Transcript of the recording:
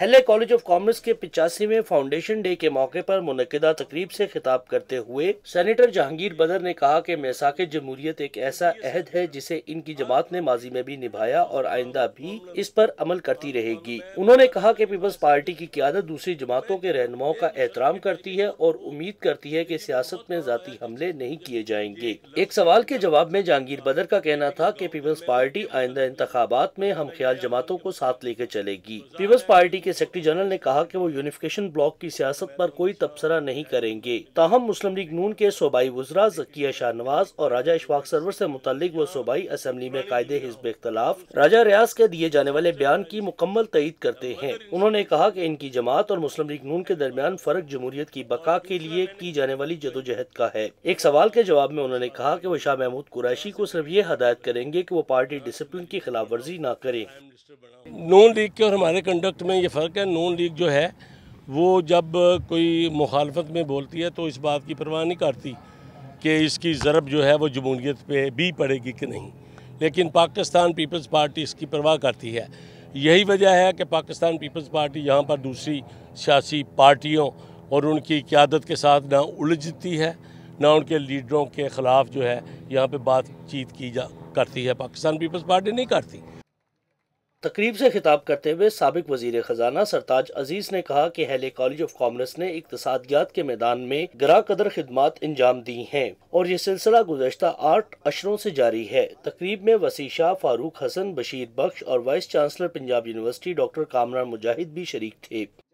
हेले college of commerce के पिचासीवें foundation day के मौके पर मुनदा तकरीब से खिताब करते हुए सेनेटर जहांगीर बदर ने कहा कि मैसाक जमहूरियत एक ऐसा अहद है जिसे इनकी जमात ने माजी में भी निभाया और आइंदा भी इस पर अमल करती रहेगी उन्होंने कहा कि पीपल्स पार्टी की क्यादत दूसरी जमातों के रहनुमाओं का एहतराम करती है और उम्मीद करती है की सियासत में जाती हमले नहीं किए जाएंगे एक सवाल के जवाब में जहांगीर बदर का कहना था की पीपल्स पार्टी आइंदा इंतबात में हम ख्याल जमातों को साथ लेकर चलेगी पीपल्स पार्टी के सेक्रेटरी जनरल ने कहा कि वो यूनिफिकेशन ब्लॉक की सियासत पर कोई तबसरा नहीं करेंगे ताहम मुस्लिम लीग नून के सूबाई वजरा जकिया शाहनवाज और राजा इशफाक सरवर से मुतलिक वो सूबाई असम्बली में कायदे हिजब इख्तलाफ राजा रियाज के दिए जाने वाले बयान की मुकम्मल तयद करते हैं उन्होंने कहा कि इनकी जमात और मुस्लिम लीग नून के दरमियान फर्क जमहूरियत की बका के लिए की जाने वाली जदोजहद का है एक सवाल के जवाब में उन्होंने कहा की वो शाह महमूद कुरैशी को सिर्फ ये हदायत करेंगे की वो पार्टी डिसिप्लिन की खिलाफ वर्जी न करे नून लीग के और हमारे कंडक्ट में ये फ़र्क है नून लीग जो है वो जब कोई मुखालफत में बोलती है तो इस बात की परवाह नहीं करती कि इसकी ज़रब जो है वो जमूरीत पे भी पड़ेगी कि नहीं लेकिन पाकिस्तान पीपल्स पार्टी इसकी परवाह करती है यही वजह है कि पाकिस्तान पीपल्स पार्टी यहाँ पर दूसरी सियासी पार्टियों और उनकी क्यादत के साथ ना उलझती है ना उनके लीडरों के ख़िलाफ़ जो है यहाँ पर बातचीत की जा करती है पाकिस्तान पीपल्स पार्टी नहीं करती तकरीब से खिताब करते हुए सबक वजीर खजाना सरताज अजीज ने कहा कि हेले कॉलेज ऑफ कॉमर्स ने इकतसादियात के मैदान में ग्रा कदर खदमात अंजाम दी हैं और ये सिलसिला गुजशत आठ अशरों से जारी है तकरीब में वसी शाह फारूक हसन बशीर बख्श और vice chancellor Punjab university doctor Kamran Mujahid भी शरीक थे